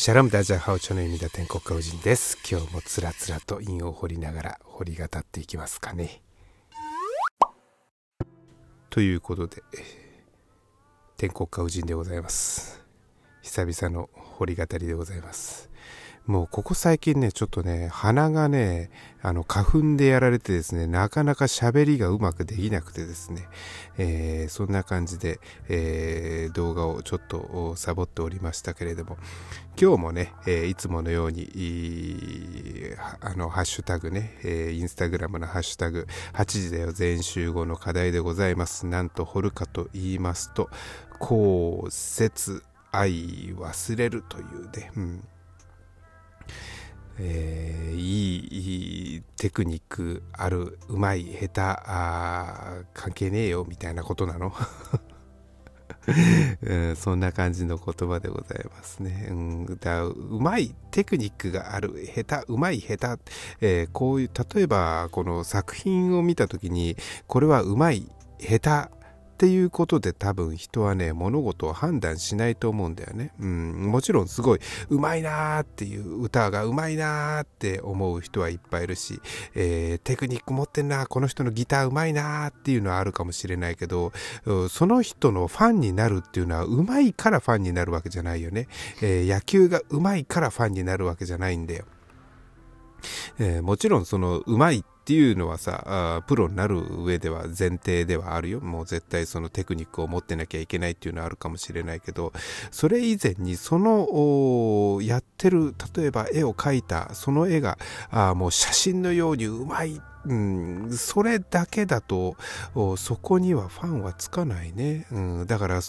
シャラムダジャハオチョの意味だ天国家夫人です。今日もつらつらと韻を掘りながら掘り立っていきますかね。ということで、天国家夫人でございます。久々の掘り語りでございます。もうここ最近ね、ちょっとね、鼻がね、あの、花粉でやられてですね、なかなか喋りがうまくできなくてですね、えー、そんな感じで、えー、動画をちょっとサボっておりましたけれども、今日もね、えー、いつものように、あの、ハッシュタグね、えー、インスタグラムのハッシュタグ、8時だよ全集後の課題でございます。なんと掘るかと言いますと、こう、せ愛忘れるというね、うんえー、いいテクニックあるうまい下手あ関係ねえよみたいなことなの、うん、そんな感じの言葉でございますね、うん、だうまいテクニックがある下手うまい下手、えー、こういう例えばこの作品を見た時にこれはうまい下手っていうことで多分人はね、物事を判断しないと思うんだよね。うん、もちろんすごい、うまいなーっていう、歌がうまいなーって思う人はいっぱいいるし、えー、テクニック持ってんな、この人のギターうまいなーっていうのはあるかもしれないけど、その人のファンになるっていうのは、うまいからファンになるわけじゃないよね。えー、野球がうまいからファンになるわけじゃないんだよ。えー、もちろんそのうまいってっていうのはさプロになる上では前提ではあるよもう絶対そのテクニックを持ってなきゃいけないっていうのはあるかもしれないけどそれ以前にそのやってる例えば絵を描いたその絵があもう写真のようにうまいってうん、それだけだと、そこにはファンはつかないね。うん、だから、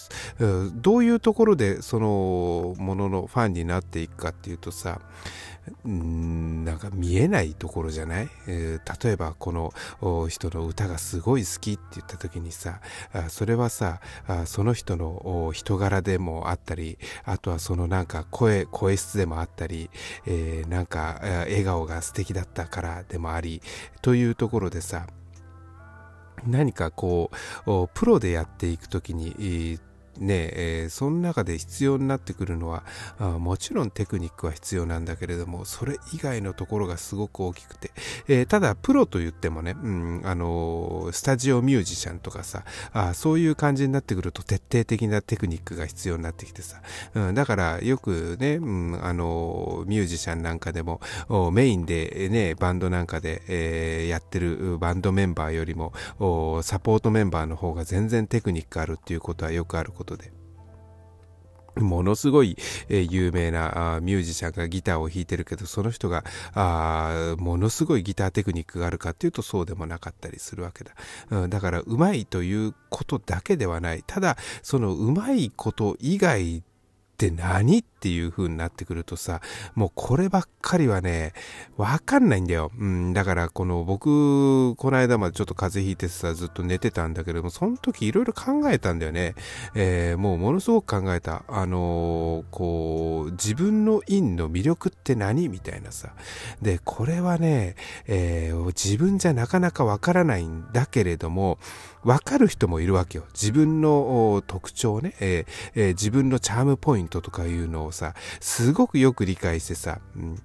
どういうところでそのもののファンになっていくかっていうとさ、うん、なんか見えないところじゃない、えー、例えばこの人の歌がすごい好きって言った時にさ、それはさ、その人の人柄でもあったり、あとはそのなんか声、声質でもあったり、えー、なんか笑顔が素敵だったからでもあり、といういうところでさ何かこうプロでやっていく時にね、えー、その中で必要になってくるのはあもちろんテクニックは必要なんだけれどもそれ以外のところがすごく大きくて、えー、ただプロと言ってもね、うんあのー、スタジオミュージシャンとかさあそういう感じになってくると徹底的なテクニックが必要になってきてさ、うん、だからよくね、うんあのミュージシャンなんかでもメインで、ね、バンドなんかで、えー、やってるバンドメンバーよりもサポートメンバーの方が全然テクニックあるっていうことはよくあることことで。ものすごい、え有名なミュージシャンがギターを弾いてるけどその人があものすごいギターテクニックがあるかっていうとそうでもなかったりするわけだ、うん、だからうまいということだけではないただそのうまいこと以外って何ってっていう風になってくるとさ、もうこればっかりはね、わかんないんだよ。うん、だからこの僕、この間までちょっと風邪ひいてさ、ずっと寝てたんだけども、その時いろいろ考えたんだよね。えー、もうものすごく考えた。あのー、こう、自分の印の魅力って何みたいなさ。で、これはね、えー、自分じゃなかなかわからないんだけれども、わかる人もいるわけよ。自分の特徴ね、えーえー、自分のチャームポイントとかいうのをさ、すごくよく理解してさ、うん、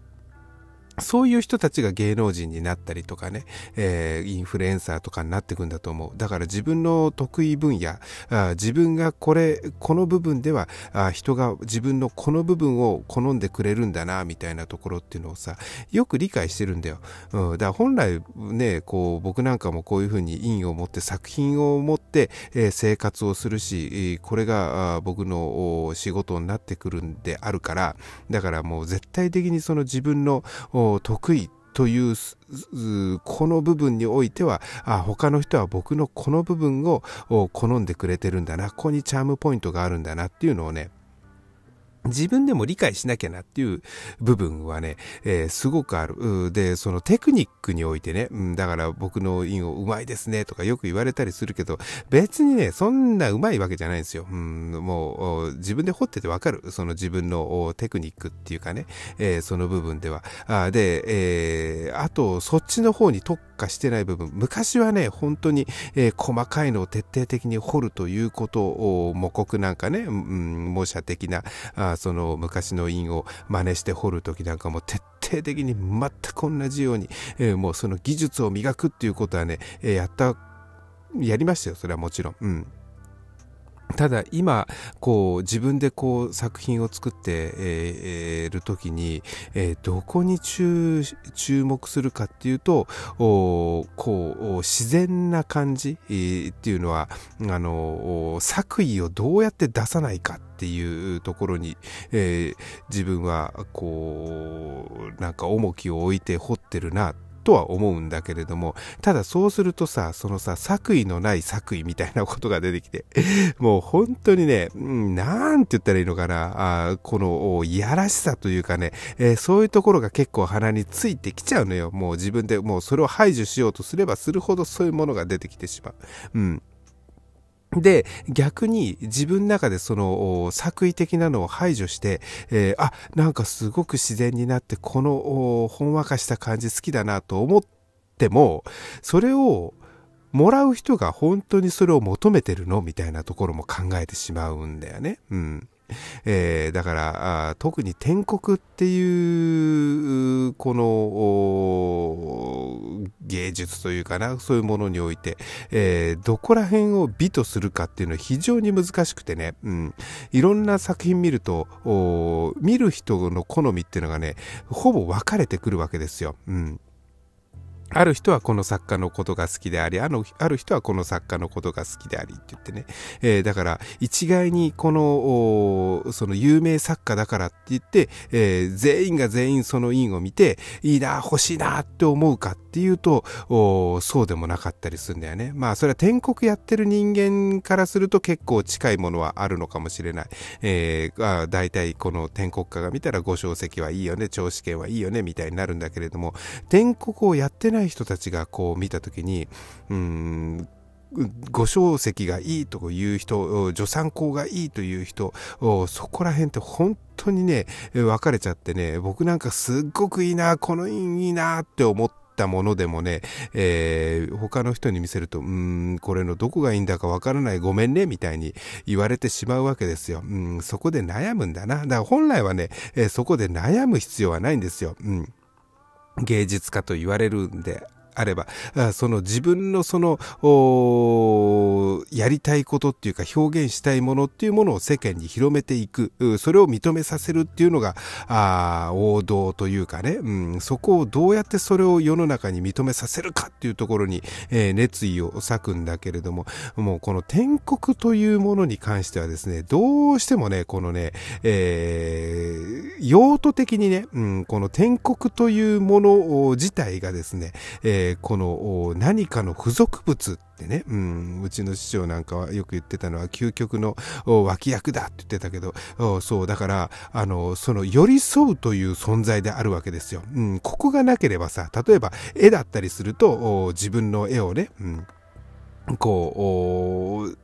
そういう人たちが芸能人になったりとかね、えー、インフルエンサーとかになってくんだと思う。だから自分の得意分野、あ自分がこれ、この部分ではあ、人が自分のこの部分を好んでくれるんだな、みたいなところっていうのをさ、よく理解してるんだよ。うん、だから本来ね、こう、僕なんかもこういうふうに因を持って作品を持って、えー、生活をするし、これが僕の仕事になってくるんであるから、だからもう絶対的にその自分の、得意というこの部分においてはあ他の人は僕のこの部分を好んでくれてるんだなここにチャームポイントがあるんだなっていうのをね自分でも理解しなきゃなっていう部分はね、えー、すごくある。で、そのテクニックにおいてね、うん、だから僕の印をうまいですねとかよく言われたりするけど、別にね、そんなうまいわけじゃないんですよ。うん、もう自分で掘っててわかる。その自分のテクニックっていうかね、えー、その部分では。あで、えー、あと、そっちの方に特化してない部分。昔はね、本当に、えー、細かいのを徹底的に掘るということを、模告なんかね、うん、模写的な、その昔の印を真似して彫る時なんかも徹底的に全く同じように、えー、もうその技術を磨くっていうことはね、えー、やったやりましたよそれはもちろん。うんただ今こう自分でこう作品を作ってえる時に、えどこに注目するかっていうとこう自然な感じ、っていうのはあの作為をどうやって出さないかっていうところに、え自分はこうなんか重きを置いて掘ってるなとは思うんだけれども、ただそうするとさ、そのさ、作為のない作為みたいなことが出てきて、もう本当にね、うん、なんて言ったらいいのかな、あこの、いやらしさというかね、えー、そういうところが結構鼻についてきちゃうのよ。もう自分でもうそれを排除しようとすればするほどそういうものが出てきてしまう。うん。で、逆に自分の中でその作為的なのを排除して、えー、あ、なんかすごく自然になって、このほんわかした感じ好きだなと思っても、それをもらう人が本当にそれを求めてるのみたいなところも考えてしまうんだよね。うん。えー、だから特に天国っていうこの芸術というかなそういうものにおいて、えー、どこら辺を美とするかっていうのは非常に難しくてね、うん、いろんな作品見ると見る人の好みっていうのがねほぼ分かれてくるわけですよ。うんある人はこの作家のことが好きであり、あの、ある人はこの作家のことが好きでありって言ってね。えー、だから、一概にこの、その有名作家だからって言って、えー、全員が全員その印を見て、いいな、欲しいなって思うかっていうと、そうでもなかったりするんだよね。まあ、それは天国やってる人間からすると結構近いものはあるのかもしれない。えー、大体この天国家が見たらご小席はいいよね、長子圏はいいよね、みたいになるんだけれども、天国をやってるない人たちがこう見た時にうんご小石がいいという人、助産校がいいという人、そこら辺って本当にね、分かれちゃってね、僕なんかすっごくいいな、この院いいなって思ったものでもね、えー、他の人に見せると、うん、これのどこがいいんだかわからない、ごめんね、みたいに言われてしまうわけですよ。うん、そこで悩むんだな。だから本来はね、えそこで悩む必要はないんですよ。うん。芸術家と言われるんであれば、その自分のその、やりたいことっていうか表現したいものっていうものを世間に広めていく、それを認めさせるっていうのが、あ王道というかね、うん、そこをどうやってそれを世の中に認めさせるかっていうところに、えー、熱意を割くんだけれども、もうこの天国というものに関してはですね、どうしてもね、このね、えー、用途的にね、うん、この天国というもの自体がですね、えーえー、この何かの付属物ってね、うん、うちの師匠なんかはよく言ってたのは究極の脇役だって言ってたけど、そう、だから、あの、その寄り添うという存在であるわけですよ。うん、ここがなければさ、例えば絵だったりすると、自分の絵をね、うんこう、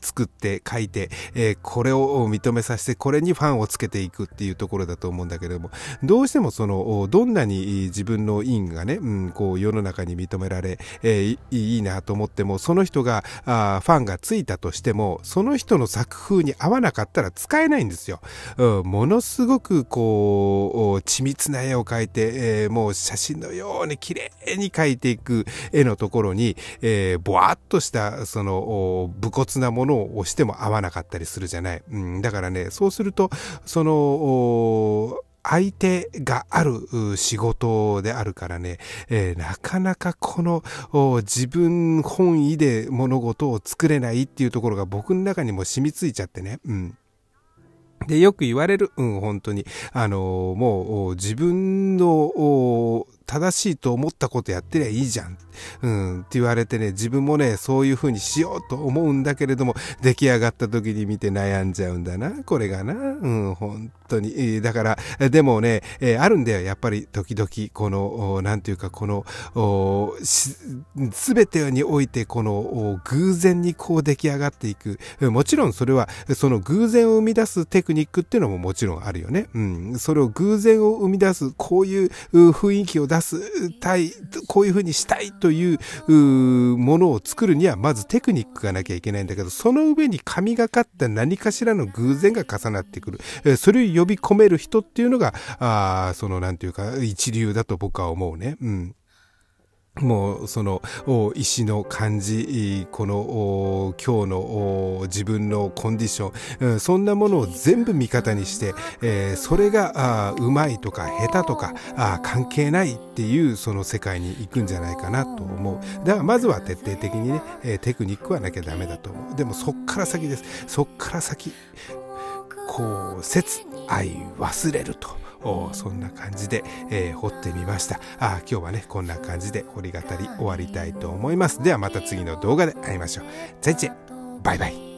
作って書いて、えー、これを認めさせて、これにファンをつけていくっていうところだと思うんだけれども、どうしてもその、どんなに自分の委員がね、うん、こう世の中に認められ、えー、いいなと思っても、その人が、あファンがついたとしても、その人の作風に合わなかったら使えないんですよ。うん、ものすごくこう、緻密な絵を描いて、えー、もう写真のように綺麗に描いていく絵のところに、えー、ぼわっととしたその武骨なものを押しても合わなかったりするじゃない。うん、だからねそうするとその相手がある仕事であるからね、えー、なかなかこの自分本位で物事を作れないっていうところが僕の中にも染みついちゃってね。うんで、よく言われる、うん、本当に。あの、もう、自分の、正しいと思ったことやってりゃいいじゃん。うん、って言われてね、自分もね、そういう風にしようと思うんだけれども、出来上がった時に見て悩んじゃうんだな、これがな。うん、本当に。だから、でもね、えー、あるんだよ。やっぱり時々、この、なんていうか、この、すべてにおいて、この、偶然にこう出来上がっていく。もちろんそれは、その偶然を生み出すテクニックっていうのももちろんあるよね。うん、それを偶然を生み出す、こういう雰囲気を出出すたい、こういうふうにしたいというものを作るには、まずテクニックがなきゃいけないんだけど、その上に神がかった何かしらの偶然が重なってくる。それを呼び込める人っていうのが、あその、なんていうか、一流だと僕は思うね。うん。もうその石の感じこの今日の自分のコンディションそんなものを全部味方にして、えそれがうまいとか下手とか関係ないっていうその世界に行くんじゃないかなと思うだからまずは徹底的にね、えテクニックはなきゃダメだと思うでもそっから先ですそっから先こう「節愛忘れる」と。そんな感じで、えー、掘ってみましたあ今日はねこんな感じで掘り語り終わりたいと思いますではまた次の動画で会いましょう。再见バイバイ